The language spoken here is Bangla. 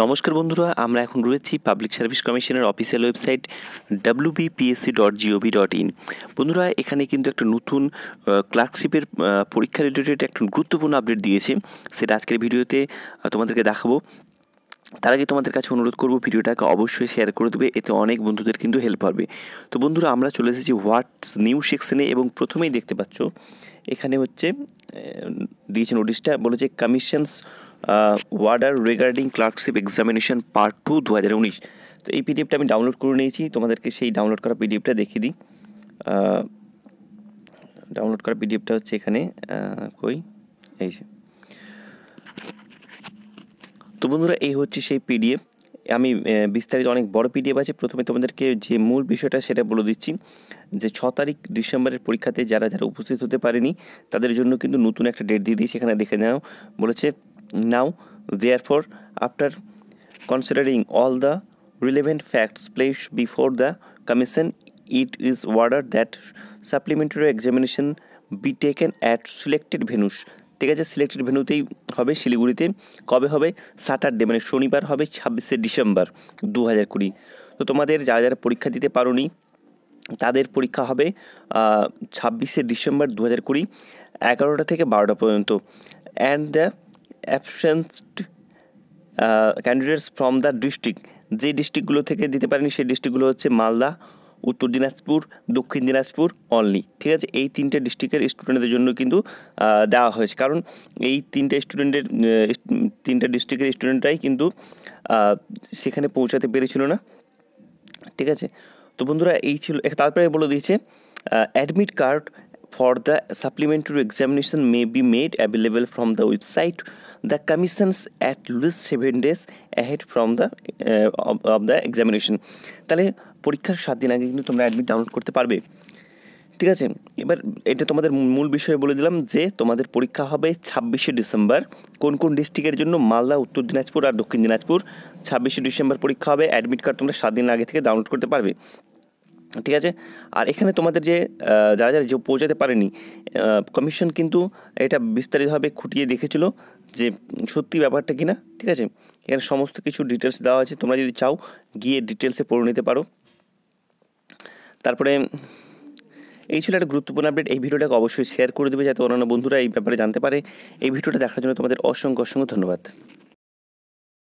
নমস্কার বন্ধুরা আমরা এখন রয়েছি পাবলিক সার্ভিস কমিশনের official website WBPSC dot GOV dot in বন্ধুরা এখানে কিন্তু একটা নতুন ক্লার্কশিপের পরীক্ষা রিলেটেড একটা গুরুত্বপূর্ণ আপডেট দিয়েছে সেটা আজকের ভিডিওতে তোমাদেরকে দেখাবো তার আগে তোমাদের কাছে অনুরোধ করবো ভিডিওটাকে অবশ্যই শেয়ার করে দেবে এতে অনেক বন্ধুদের কিন্তু হেল্প হবে তো বন্ধুরা আমরা চলে এসেছি হোয়াটস নিউ সেকশনে এবং প্রথমেই দেখতে পাচ্ছ এখানে হচ্ছে দিয়েছে নোটিশটা বলেছে commissions order regarding clerkship examination part two দু হাজার উনিশ তো এই পিডিএফটা আমি ডাউনলোড করে নিয়েছি তোমাদেরকে সেই ডাউনলোড করা পিডিএফটা দেখিয়ে দিই ডাউনলোড করা পিডিএফটা হচ্ছে এখানে কই এই যে তো বন্ধুরা এই হচ্ছে সেই পিডিএফ আমি বিস্তারিত অনেক বড় পিডিএফ আছে প্রথমে তোমাদেরকে যে মূল বিষয়টা সেটা বলে দিচ্ছি যে ছ তারিখ ডিসেম্বরের পরীক্ষাতে যারা যারা উপস্থিত হতে পারেনি তাদের জন্য কিন্তু নতুন একটা ডেট দিয়ে দিয়েছি এখানে দেখে নাও বলেছে Now, therefore, after considering all the relevant facts placed before the Commission, it is ordered that supplementary examination be taken at selected venues ঠিক আছে সিলেক্টেড ভেনুতেই হবে শিলিগুড়িতে কবে হবে স্যাটারডে মানে শনিবার হবে ছাব্বিশে ডিসেম্বর দু হাজার কুড়ি তো তোমাদের যারা যারা পরীক্ষা দিতে পারোনি তাদের পরীক্ষা হবে ছাব্বিশে ডিসেম্বর দু হাজার কুড়ি এগারোটা থেকে বারোটা পর্যন্ত and the absent candidates from the district যে ডিস্ট্রিক্টগুলো থেকে দিতে পারেনি সেই ডিস্ট্রিক্টগুলো হচ্ছে মালদা উত্তর দিনাজপুর দক্ষিণ দিনাজপুর অনলি ঠিক আছে এই তিনটে ডিস্ট্রিক্টের স্টুডেন্টদের জন্য কিন্তু uh, দেওয়া হয়েছে কারণ এই তিনটে স্টুডেন্টের uh, তিনটে ডিস্ট্রিক্টের স্টুডেন্টরাই কিন্তু uh, সেখানে পৌঁছাতে পেরেছিল না ঠিক আছে তো বন্ধুরা এই ছিল তারপরে বলে দিয়েছে admit card for the supplementary examination may be made available from the website the commissions at least seven days ahead from the uh, of, of the examination তাহলে পরীক্ষার সাত দিন আগে কিন্তু তোমরা অ্যাডমিট ডাউনলোড করতে পারবে ঠিক আছে এবার এটা তোমাদের মূল বিষয়ে বলে দিলাম যে তোমাদের পরীক্ষা হবে ছাব্বিশে ডিসেম্বর কোন কোন ডিস্ট্রিক্টের জন্য মালদা উত্তর দিনাজপুর আর দক্ষিণ দিনাজপুর ছাব্বিশে ডিসেম্বর পরীক্ষা হবে অ্যাডমিট কার্ড তোমরা সাত দিন আগে থেকে ডাউনলোড করতে পারবে ঠিক আছে আর এখানে তোমাদের যে যারা যারা যে পৌঁছাতে পারেনি কমিশন কিন্তু এটা বিস্তারিতভাবে খুঁটিয়ে দেখেছিল যে সত্যি ব্যাপারটা কি না ঠিক আছে এখানে সমস্ত কিছু ডিটেলস দেওয়া আছে তোমরা যদি চাও গিয়ে ডিটেলসে পড়ে নিতে পারো তারপরে এই ছিল একটা গুরুত্বপূর্ণ আপডেট এই ভিডিওটাকে অবশ্যই শেয়ার করে দেবে যাতে অন্যান্য বন্ধুরা এই ব্যাপারে জানতে পারে এই ভিডিওটা দেখার জন্য তোমাদের অসংখ্য অসংখ্য ধন্যবাদ